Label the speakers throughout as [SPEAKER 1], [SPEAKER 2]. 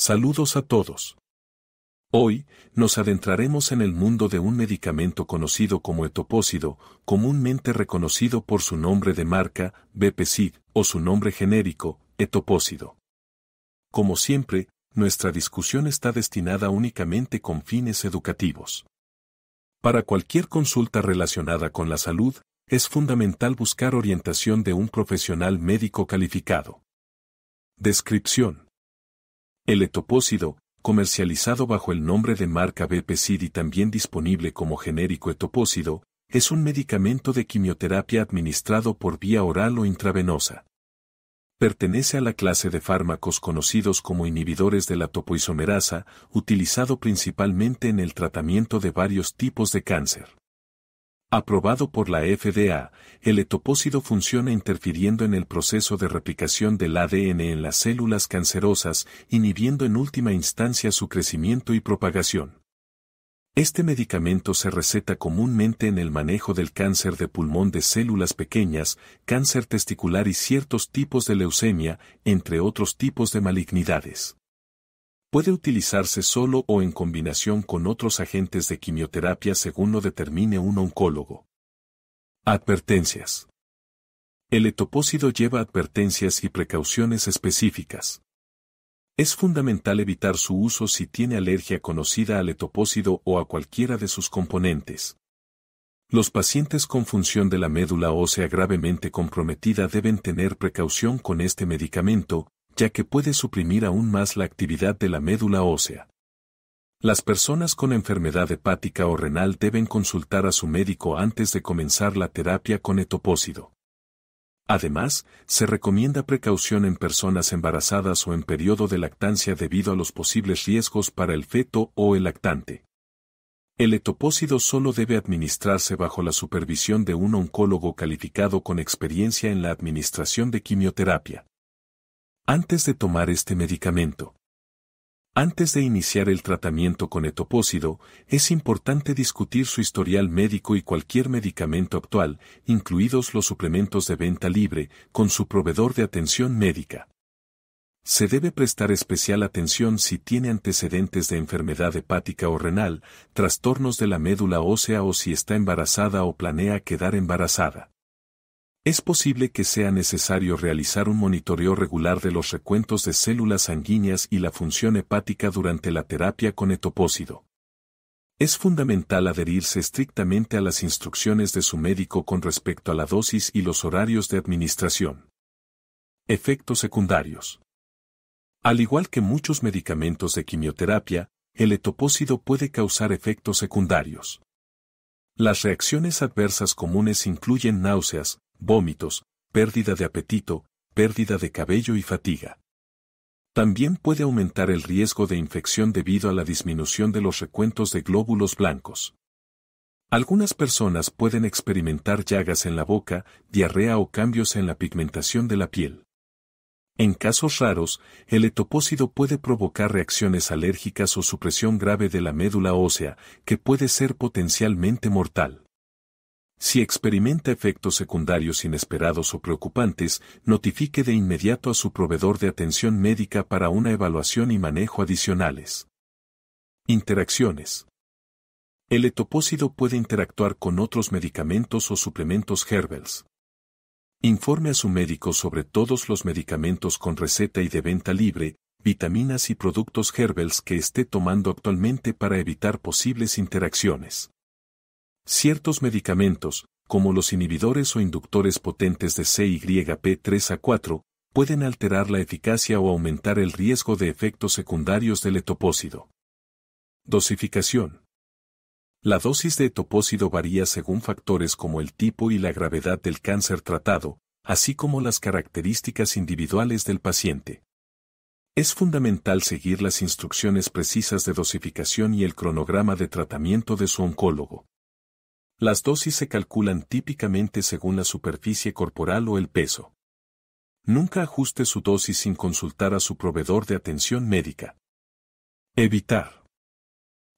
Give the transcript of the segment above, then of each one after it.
[SPEAKER 1] Saludos a todos. Hoy, nos adentraremos en el mundo de un medicamento conocido como etopósido, comúnmente reconocido por su nombre de marca, Bepecid, o su nombre genérico, etopósido. Como siempre, nuestra discusión está destinada únicamente con fines educativos. Para cualquier consulta relacionada con la salud, es fundamental buscar orientación de un profesional médico calificado. Descripción el etopósido, comercializado bajo el nombre de marca Bepecid y también disponible como genérico etopósido, es un medicamento de quimioterapia administrado por vía oral o intravenosa. Pertenece a la clase de fármacos conocidos como inhibidores de la topoisomerasa, utilizado principalmente en el tratamiento de varios tipos de cáncer. Aprobado por la FDA, el etopósido funciona interfiriendo en el proceso de replicación del ADN en las células cancerosas, inhibiendo en última instancia su crecimiento y propagación. Este medicamento se receta comúnmente en el manejo del cáncer de pulmón de células pequeñas, cáncer testicular y ciertos tipos de leucemia, entre otros tipos de malignidades. Puede utilizarse solo o en combinación con otros agentes de quimioterapia según lo determine un oncólogo. Advertencias. El etopósido lleva advertencias y precauciones específicas. Es fundamental evitar su uso si tiene alergia conocida al etopósido o a cualquiera de sus componentes. Los pacientes con función de la médula ósea gravemente comprometida deben tener precaución con este medicamento, ya que puede suprimir aún más la actividad de la médula ósea. Las personas con enfermedad hepática o renal deben consultar a su médico antes de comenzar la terapia con etopósido. Además, se recomienda precaución en personas embarazadas o en periodo de lactancia debido a los posibles riesgos para el feto o el lactante. El etopósido solo debe administrarse bajo la supervisión de un oncólogo calificado con experiencia en la administración de quimioterapia antes de tomar este medicamento. Antes de iniciar el tratamiento con etopósido, es importante discutir su historial médico y cualquier medicamento actual, incluidos los suplementos de venta libre, con su proveedor de atención médica. Se debe prestar especial atención si tiene antecedentes de enfermedad hepática o renal, trastornos de la médula ósea o si está embarazada o planea quedar embarazada. Es posible que sea necesario realizar un monitoreo regular de los recuentos de células sanguíneas y la función hepática durante la terapia con etopósido. Es fundamental adherirse estrictamente a las instrucciones de su médico con respecto a la dosis y los horarios de administración. Efectos secundarios. Al igual que muchos medicamentos de quimioterapia, el etopósido puede causar efectos secundarios. Las reacciones adversas comunes incluyen náuseas, vómitos, pérdida de apetito, pérdida de cabello y fatiga. También puede aumentar el riesgo de infección debido a la disminución de los recuentos de glóbulos blancos. Algunas personas pueden experimentar llagas en la boca, diarrea o cambios en la pigmentación de la piel. En casos raros, el etopósido puede provocar reacciones alérgicas o supresión grave de la médula ósea, que puede ser potencialmente mortal. Si experimenta efectos secundarios inesperados o preocupantes, notifique de inmediato a su proveedor de atención médica para una evaluación y manejo adicionales. Interacciones. El etopósido puede interactuar con otros medicamentos o suplementos Herbels. Informe a su médico sobre todos los medicamentos con receta y de venta libre, vitaminas y productos Herbels que esté tomando actualmente para evitar posibles interacciones. Ciertos medicamentos, como los inhibidores o inductores potentes de CYP3 a 4, pueden alterar la eficacia o aumentar el riesgo de efectos secundarios del etopósido. Dosificación. La dosis de etopósido varía según factores como el tipo y la gravedad del cáncer tratado, así como las características individuales del paciente. Es fundamental seguir las instrucciones precisas de dosificación y el cronograma de tratamiento de su oncólogo. Las dosis se calculan típicamente según la superficie corporal o el peso. Nunca ajuste su dosis sin consultar a su proveedor de atención médica. Evitar.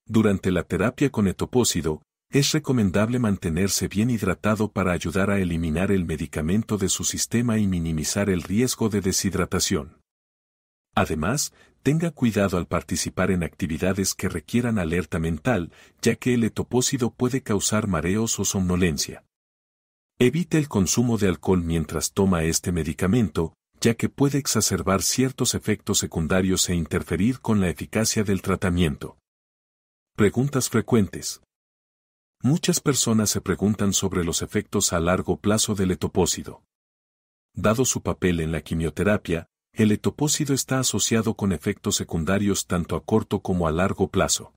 [SPEAKER 1] Durante la terapia con etopósido, es recomendable mantenerse bien hidratado para ayudar a eliminar el medicamento de su sistema y minimizar el riesgo de deshidratación. Además, tenga cuidado al participar en actividades que requieran alerta mental, ya que el etopósido puede causar mareos o somnolencia. Evite el consumo de alcohol mientras toma este medicamento, ya que puede exacerbar ciertos efectos secundarios e interferir con la eficacia del tratamiento. Preguntas frecuentes. Muchas personas se preguntan sobre los efectos a largo plazo del etopósido. Dado su papel en la quimioterapia, el etopósido está asociado con efectos secundarios tanto a corto como a largo plazo.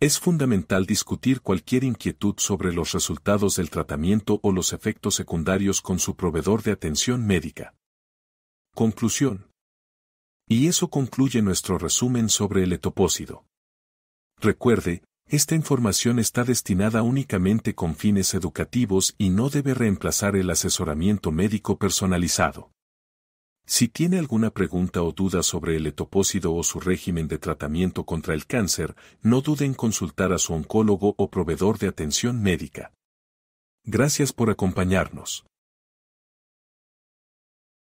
[SPEAKER 1] Es fundamental discutir cualquier inquietud sobre los resultados del tratamiento o los efectos secundarios con su proveedor de atención médica. Conclusión. Y eso concluye nuestro resumen sobre el etopósido. Recuerde, esta información está destinada únicamente con fines educativos y no debe reemplazar el asesoramiento médico personalizado. Si tiene alguna pregunta o duda sobre el etopósido o su régimen de tratamiento contra el cáncer, no dude en consultar a su oncólogo o proveedor de atención médica. Gracias por acompañarnos.